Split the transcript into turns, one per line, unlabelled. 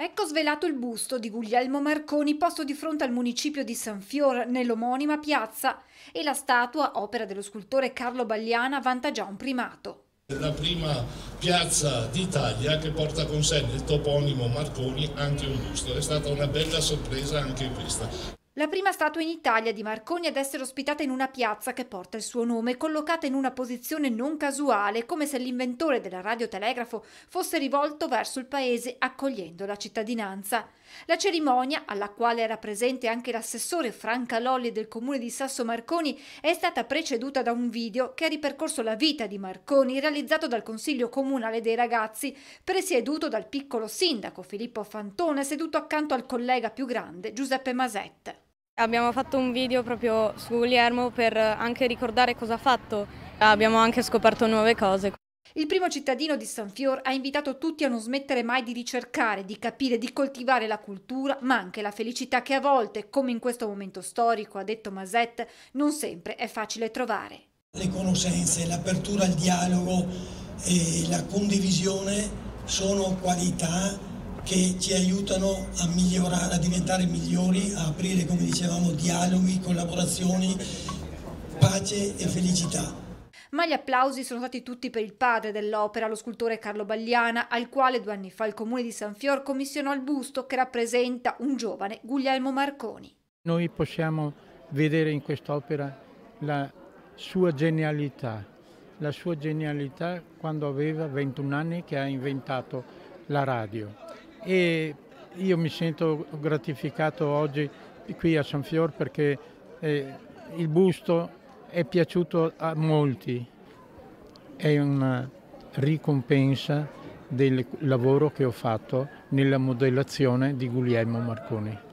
Ecco svelato il busto di Guglielmo Marconi posto di fronte al municipio di San Fior nell'omonima piazza e la statua, opera dello scultore Carlo Bagliana, vanta già un primato.
La prima piazza d'Italia che porta con sé nel toponimo Marconi anche un busto, è stata una bella sorpresa anche questa.
La prima statua in Italia di Marconi ad essere ospitata in una piazza che porta il suo nome, collocata in una posizione non casuale, come se l'inventore della radiotelegrafo fosse rivolto verso il paese accogliendo la cittadinanza. La cerimonia, alla quale era presente anche l'assessore Franca Lolli del comune di Sasso Marconi, è stata preceduta da un video che ha ripercorso la vita di Marconi realizzato dal Consiglio Comunale dei Ragazzi, presieduto dal piccolo sindaco Filippo Fantone, seduto accanto al collega più grande Giuseppe Masette. Abbiamo fatto un video proprio su Guglielmo per eh, anche ricordare cosa ha fatto. Abbiamo anche scoperto nuove cose. Il primo cittadino di San Fior ha invitato tutti a non smettere mai di ricercare, di capire, di coltivare la cultura, ma anche la felicità che a volte, come in questo momento storico, ha detto Masette, non sempre è facile trovare.
Le conoscenze, l'apertura al dialogo e la condivisione sono qualità che ci aiutano a migliorare, a diventare migliori,
a aprire, come dicevamo, dialoghi, collaborazioni, pace e felicità. Ma gli applausi sono stati tutti per il padre dell'opera, lo scultore Carlo Bagliana, al quale due anni fa il comune di San Fior commissionò il busto che rappresenta un giovane Guglielmo Marconi.
Noi possiamo vedere in quest'opera la sua genialità, la sua genialità quando aveva 21 anni che ha inventato la radio e io mi sento gratificato oggi qui a San Fior perché eh, il busto è piaciuto a molti, è una ricompensa del lavoro che ho fatto nella modellazione di Guglielmo Marconi.